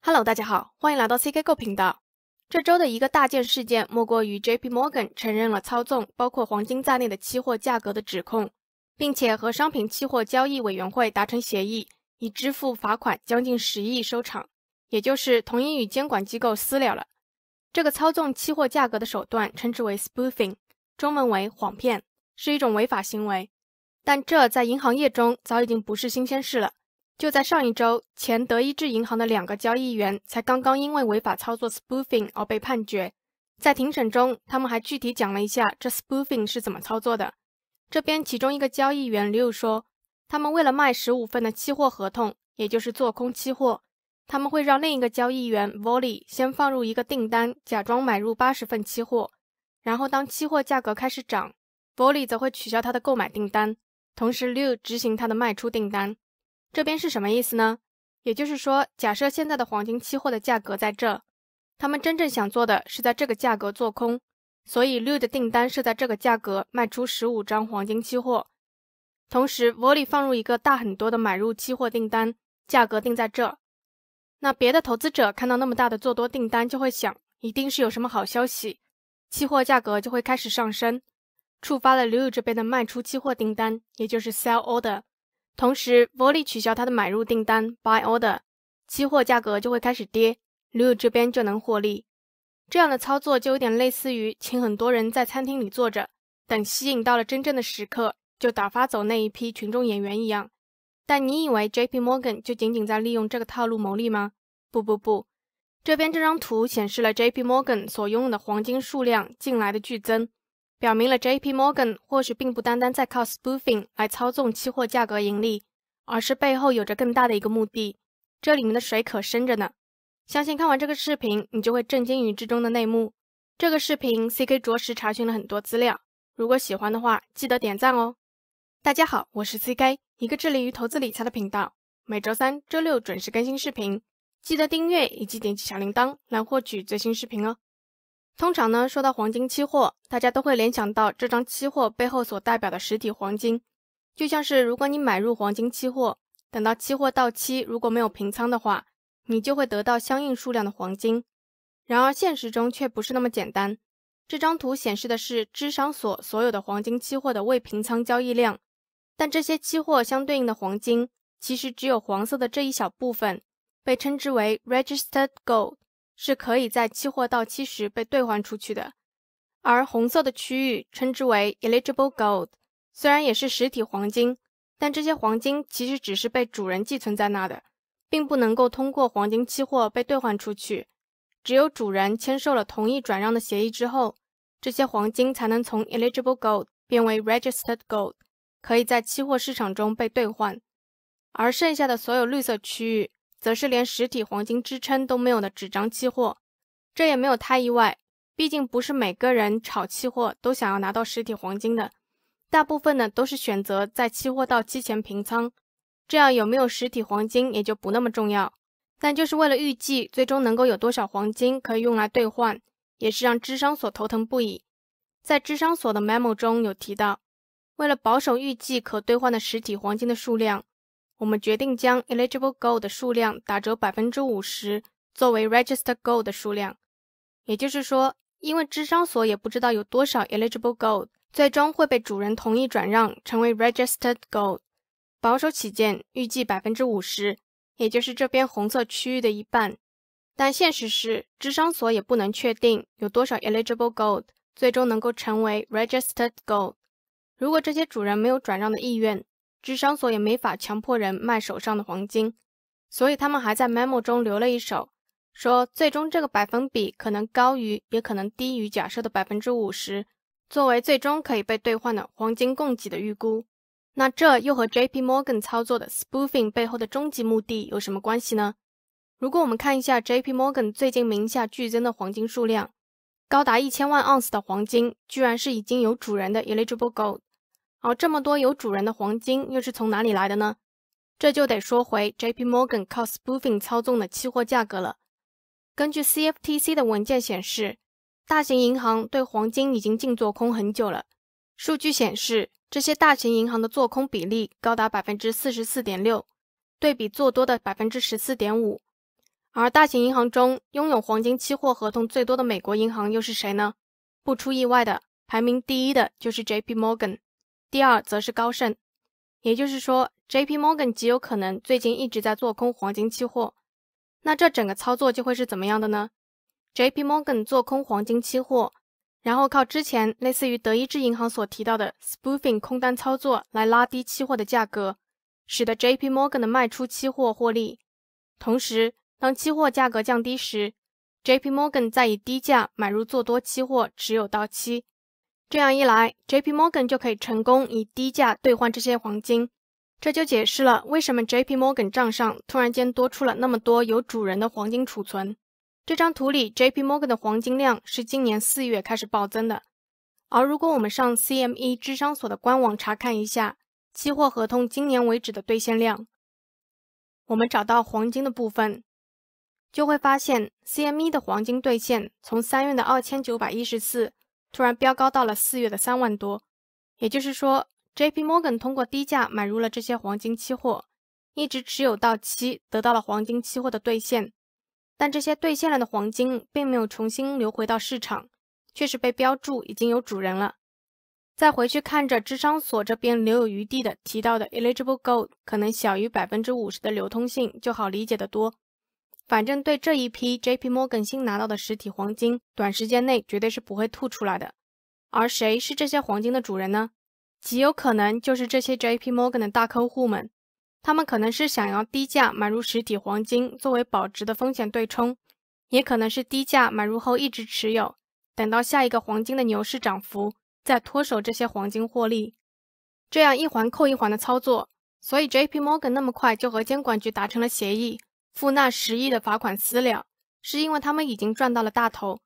Hello，大家好，欢迎来到 CKGo 频道。这周的一个大件事件，莫过于 JP Morgan 承认了操纵包括黄金在内的期货价格的指控，并且和商品期货交易委员会达成协议，以支付罚款将近十亿收场，也就是同意与监管机构私了了。这个操纵期货价格的手段，称之为 spoofing，中文为谎骗，是一种违法行为。但这在银行业中早已经不是新鲜事了。就在上一周，前德意志银行的两个交易员才刚刚因为违法操作 spoofing 而被判决。在庭审中，他们还具体讲了一下这 spoofing 是怎么操作的。这边其中一个交易员 Liu 说，他们为了卖十五份的期货合同，也就是做空期货，他们会让另一个交易员 Volly 先放入一个订单，假装买入八十份期货，然后当期货价格开始涨，Volly 则会取消他的购买订单，同时 Liu 执行他的卖出订单。这边是什么意思呢？也就是说，假设现在的黄金期货的价格在这，他们真正想做的是在这个价格做空，所以 Lou 的订单是在这个价格卖出十五张黄金期货，同时 Voli 放入一个大很多的买入期货订单，价格定在这。那别的投资者看到那么大的做多订单，就会想，一定是有什么好消息，期货价格就会开始上升，触发了 l i u 这边的卖出期货订单，也就是 Sell Order。同时，Volley 取消他的买入订单 （buy order），期货价格就会开始跌，Liu 这边就能获利。这样的操作就有点类似于请很多人在餐厅里坐着，等吸引到了真正的食客，就打发走那一批群众演员一样。但你以为 JP Morgan 就仅仅在利用这个套路牟利吗？不不不，这边这张图显示了 JP Morgan 所拥有的黄金数量近来的剧增。表明了 J.P. Morgan 或许并不单单在靠 spoofing 来操纵期货价格盈利，而是背后有着更大的一个目的。这里面的水可深着呢，相信看完这个视频，你就会震惊于之中的内幕。这个视频 C.K 着实查询了很多资料，如果喜欢的话，记得点赞哦。大家好，我是 C.K，一个致力于投资理财的频道，每周三、周六准时更新视频，记得订阅以及点击小铃铛来获取最新视频哦。通常呢，说到黄金期货，大家都会联想到这张期货背后所代表的实体黄金。就像是如果你买入黄金期货，等到期货到期，如果没有平仓的话，你就会得到相应数量的黄金。然而现实中却不是那么简单。这张图显示的是支商所所有的黄金期货的未平仓交易量，但这些期货相对应的黄金其实只有黄色的这一小部分，被称之为 Registered Gold。是可以在期货到期时被兑换出去的，而红色的区域称之为 Eligible Gold，虽然也是实体黄金，但这些黄金其实只是被主人寄存在那的，并不能够通过黄金期货被兑换出去。只有主人签收了同意转让的协议之后，这些黄金才能从 Eligible Gold 变为 Registered Gold，可以在期货市场中被兑换。而剩下的所有绿色区域。则是连实体黄金支撑都没有的纸张期货，这也没有太意外，毕竟不是每个人炒期货都想要拿到实体黄金的，大部分呢都是选择在期货到期前平仓，这样有没有实体黄金也就不那么重要。但就是为了预计最终能够有多少黄金可以用来兑换，也是让智商所头疼不已。在智商所的 memo 中有提到，为了保守预计可兑换的实体黄金的数量。我们决定将 eligible gold 的数量打折百分之五十，作为 registered gold 的数量。也就是说，因为智商所也不知道有多少 eligible gold 最终会被主人同意转让成为 registered gold，保守起见，预计百分之五十，也就是这边红色区域的一半。但现实是，智商所也不能确定有多少 eligible gold 最终能够成为 registered gold。如果这些主人没有转让的意愿。智商所也没法强迫人卖手上的黄金，所以他们还在 memo 中留了一手，说最终这个百分比可能高于，也可能低于假设的百分之五十，作为最终可以被兑换的黄金供给的预估。那这又和 J P Morgan 操作的 spoofing 背后的终极目的有什么关系呢？如果我们看一下 J P Morgan 最近名下剧增的黄金数量，高达一千万盎司的黄金，居然是已经有主人的 eligible gold。而这么多有主人的黄金又是从哪里来的呢？这就得说回 J P Morgan 靠 spoofing 操纵的期货价格了。根据 C F T C 的文件显示，大型银行对黄金已经净做空很久了。数据显示，这些大型银行的做空比例高达百分之四十四点六，对比做多的百分之十四点五。而大型银行中拥有黄金期货合同最多的美国银行又是谁呢？不出意外的，排名第一的就是 J P Morgan。第二，则是高盛，也就是说，J.P.Morgan 极有可能最近一直在做空黄金期货。那这整个操作就会是怎么样的呢？J.P.Morgan 做空黄金期货，然后靠之前类似于德意志银行所提到的 spoofing 空单操作来拉低期货的价格，使得 J.P.Morgan 的卖出期货获利。同时，当期货价格降低时，J.P.Morgan 再以低价买入做多期货，持有到期。这样一来，J.P. Morgan 就可以成功以低价兑换这些黄金，这就解释了为什么 J.P. Morgan 账上突然间多出了那么多有主人的黄金储存。这张图里，J.P. Morgan 的黄金量是今年四月开始暴增的。而如果我们上 CME 智商所的官网查看一下期货合同今年为止的兑现量，我们找到黄金的部分，就会发现 CME 的黄金兑现从三月的二千九百一十四。突然飙高到了四月的三万多，也就是说，J.P. Morgan 通过低价买入了这些黄金期货，一直持有到期，得到了黄金期货的兑现。但这些兑现了的黄金并没有重新流回到市场，却是被标注已经有主人了。再回去看着智商所这边留有余地的提到的 Eligible Gold 可能小于百分之五十的流通性，就好理解得多。反正对这一批 J P Morgan 新拿到的实体黄金，短时间内绝对是不会吐出来的。而谁是这些黄金的主人呢？极有可能就是这些 J P Morgan 的大客户们。他们可能是想要低价买入实体黄金作为保值的风险对冲，也可能是低价买入后一直持有，等到下一个黄金的牛市涨幅再脱手这些黄金获利。这样一环扣一环的操作，所以 J P Morgan 那么快就和监管局达成了协议。付那十亿的罚款私了，是因为他们已经赚到了大头。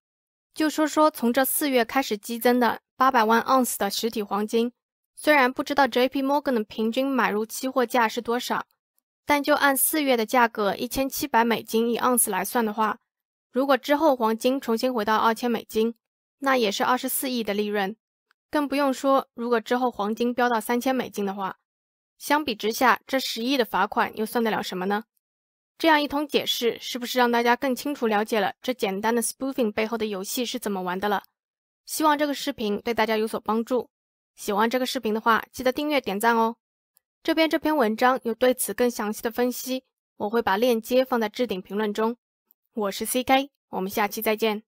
就说说从这四月开始激增的八百万盎司的实体黄金，虽然不知道 J P Morgan 的平均买入期货价是多少，但就按四月的价格一千七百美金一盎司来算的话，如果之后黄金重新回到二千美金，那也是二十四亿的利润。更不用说如果之后黄金飙到三千美金的话，相比之下，这十亿的罚款又算得了什么呢？这样一通解释，是不是让大家更清楚了解了这简单的 spoofing 背后的游戏是怎么玩的了？希望这个视频对大家有所帮助。喜欢这个视频的话，记得订阅、点赞哦。这边这篇文章有对此更详细的分析，我会把链接放在置顶评论中。我是 CK，我们下期再见。